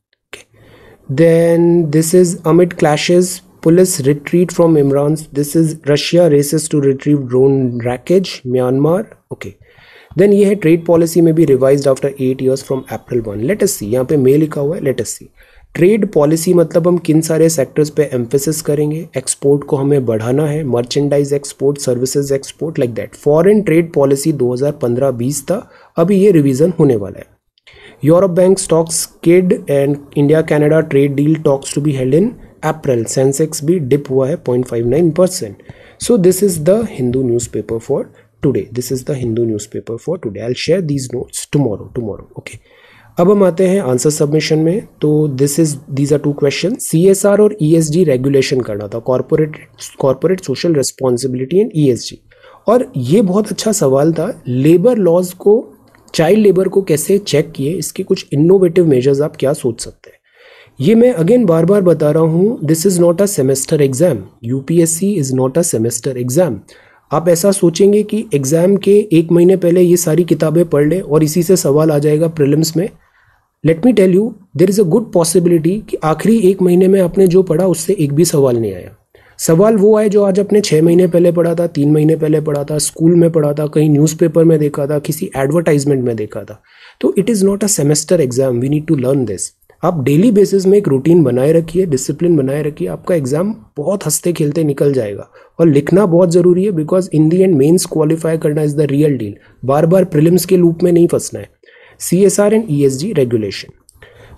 Speaker 1: then this is amid clashes police retreat from Imran this is Russia races to retrieve drone wreckage Myanmar okay then ये है ट्रेड पॉलिसी में भी revise after eight years from April one latest see यहाँ पे मे लिखा हुआ है लेट सी ट्रेड पॉलिसी मतलब हम किन सारे सेक्टर्स पे एम्फेसिस करेंगे एक्सपोर्ट को हमें बढ़ाना है merchandise export services export like that foreign trade policy 2015-20 था अभी ये रिवीजन होने वाला है Europe bank stocks skid and India Canada trade deal talks to be held in April Sensex भी डिप हुआ है point five nine percent so this is the Hindu newspaper for today this is the Hindu newspaper for today I share these notes tomorrow tomorrow okay अब हम आते हैं answer submission में तो this is these are two question C S R और E S D regulation करना था corporate corporate social responsibility and E S D और ये बहुत अच्छा सवाल था लेबर लॉज को चाइल्ड लेबर को कैसे चेक किए इसके कुछ इनोवेटिव मेजर्स आप क्या सोच सकते हैं ये मैं अगेन बार बार बता रहा हूँ this is not a semester exam UPSC is not a semester exam आप ऐसा सोचेंगे कि एग्ज़ाम के एक महीने पहले ये सारी किताबें पढ़ लें और इसी से सवाल आ जाएगा प्रिलिम्स में let me tell you there is a good possibility कि आखिरी एक महीने में आपने जो पढ़ा उससे एक भी सवाल नहीं आया सवाल वो आए जो आज आपने छः महीने पहले पढ़ा था तीन महीने पहले पढ़ा था स्कूल में पढ़ा था कहीं न्यूज़पेपर में देखा था किसी एडवर्टाइजमेंट में देखा था तो it is not a semester exam we need to learn this आप डेली बेसिस में एक रूटीन बनाए रखिए डिसिप्लिन बनाए रखिए आपका एग्ज़ाम बहुत हंसते खेलते निकल जाएगा और लिखना बहुत ज़रूरी है because in the end mains qualify करना इज़ द रियल डील बार बार प्रिलिम्स के लूप में नहीं फंसना है C S R and E S G regulation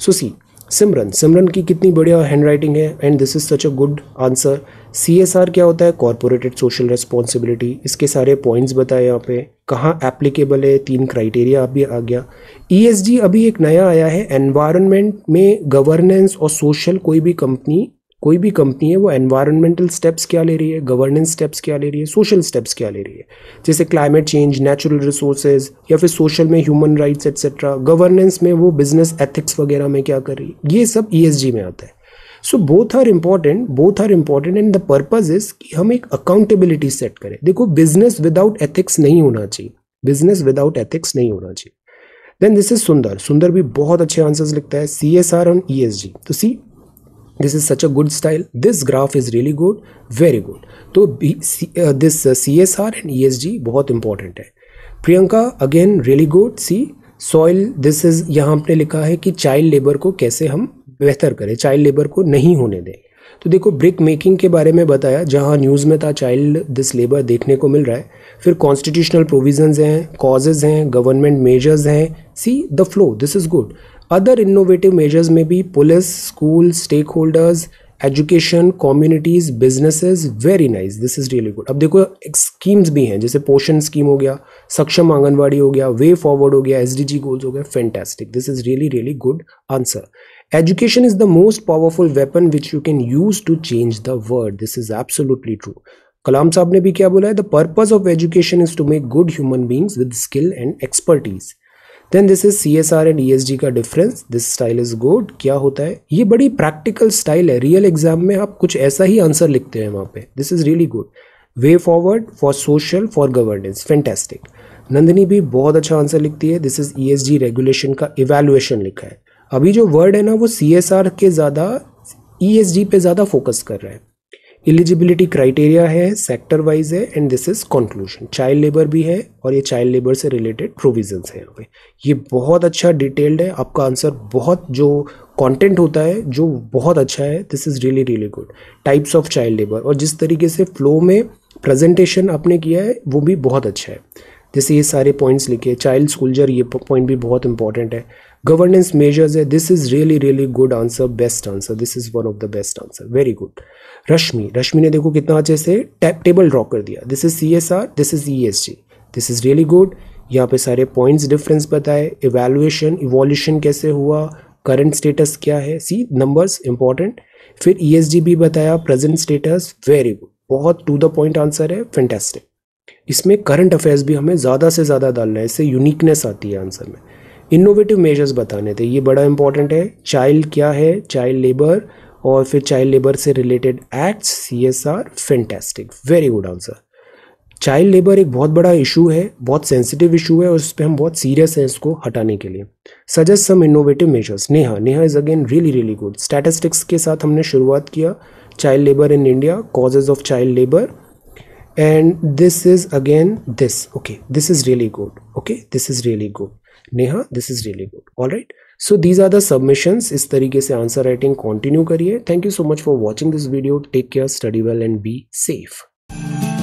Speaker 1: so see Simran Simran की कितनी बढ़िया हैंड राइटिंग है and this is such a good answer C S R क्या होता है कॉरपोरेटेड सोशल रेस्पॉन्सिबिलिटी इसके सारे पॉइंट्स बताए यहाँ पे कहाँ एप्लीकेबल है तीन क्राइटेरिया अभी आ गया ई e अभी एक नया आया है एनवायरनमेंट में गवर्नेंस और सोशल कोई भी कंपनी कोई भी कंपनी है वो एनवायरमेंटल स्टेप्स क्या ले रही है गवर्नेंस स्टेप्स क्या ले रही है सोशल स्टेप्स क्या ले रही है जैसे क्लाइमेट चेंज नेचुरल रिसोर्सेज या फिर सोशल में ह्यूमन राइट्स एट्सेट्रा गवर्नेंस में वो बिजनेस एथिक्स वगैरह में क्या कर रही है ये सब ई e में आता है so both are important both are important and the purpose is कि हम एक अकाउंटेबिलिटी सेट करें देखो बिजनेस विदाउट एथिक्स नहीं होना चाहिए बिजनेस विदाउट एथिक्स नहीं होना चाहिए देन दिस इज सुंदर सुंदर भी बहुत अच्छे आंसर्स लिखता है C S R on E S G तो see this is such a good style this graph is really good very good तो this C S R and E S G बहुत इंपॉर्टेंट है Priyanka again really good see soil this is यहाँ आपने लिखा है कि child labour को कैसे हम बेहतर करें चाइल्ड लेबर को नहीं होने दें तो देखो ब्रिक मेकिंग के बारे में बताया जहाँ न्यूज़ में था चाइल्ड दिस लेबर देखने को मिल रहा है फिर कॉन्स्टिट्यूशनल प्रोविजंस हैं कॉजेज हैं गवर्नमेंट मेजर्स हैं see the flow this is good other innovative measures में भी police school stakeholders education communities businesses very nice this is really good अब देखो स्कीम्स भी हैं जैसे पोषण स्कीम हो गया सक्षम आंगनबाड़ी हो गया वे फॉरवर्ड हो गया एस गोल्स हो गया fantastic this is really really good answer education is the most powerful weapon which you can use to change the world this is absolutely true Kalam साहब ने भी क्या बोला है the purpose of education is to make good human beings with skill and expertise then this is C S R and E S D का difference this style is good क्या होता है ये बड़ी प्रैक्टिकल स्टाइल है real exam में आप कुछ ऐसा ही आंसर लिखते हैं वहाँ पे this is really good way forward for social for governance fantastic Nandini भी बहुत अच्छा आंसर लिखती है this is E S G regulation का इवेल्युएशन लिखा है अभी जो वर्ड है ना वो सी एस आर के ज़्यादा ई एस जी पे ज़्यादा फोकस कर रहा है एलिजिबिलिटी क्राइटेरिया है सेक्टर वाइज है and this is conclusion child labour भी है और ये चाइल्ड लेबर से रिलेटेड प्रोविजंस है यहाँ पे ये बहुत अच्छा डिटेल्ड है आपका आंसर बहुत जो कंटेंट होता है जो बहुत अच्छा है this is really really good types of child labour और जिस तरीके से फ्लो में प्रेजेंटेशन आपने किया है वो भी बहुत अच्छा है जैसे ये सारे पॉइंट्स लिखे चाइल्ड सोल्जर ये पॉइंट भी बहुत इंपॉर्टेंट है गवर्नेंस मेजर्स है this is really really good answer best answer this is one of the best answer very good Rashmi Rashmi ने देखो कितना अच्छे से टेबल ड्रॉ कर दिया this is C S R this is E S G this is really good यहाँ पे सारे पॉइंट्स डिफरेंस बताए इवेलुएशन इवोल्यूशन कैसे हुआ करंट स्टेटस क्या है सी नंबर्स इंपॉर्टेंट फिर ई e भी बताया प्रेजेंट स्टेटस वेरी गुड बहुत टू द पॉइंट आंसर है फेंटेस्टिक इसमें करंट अफेयर्स भी हमें ज़्यादा से ज़्यादा डालना है इससे यूनिकनेस आती है आंसर में इनोवेटिव मेजर्स बताने थे ये बड़ा इंपॉर्टेंट है चाइल्ड क्या है चाइल्ड लेबर और फिर चाइल्ड लेबर से related acts C S R fantastic very good answer child labour एक बहुत बड़ा इशू है बहुत सेंसिटिव इशू है और इस पर हम बहुत सीरियस हैं इसको हटाने के लिए suggest some innovative measures Neha Neha is again really really good statistics के साथ हमने शुरुआत किया child labour in India causes of child labour and this is again this okay this is really good okay this is really good neha this is really good all right so these are the submissions is tarike se answer writing continue kariye thank you so much for watching this video take care study well and be safe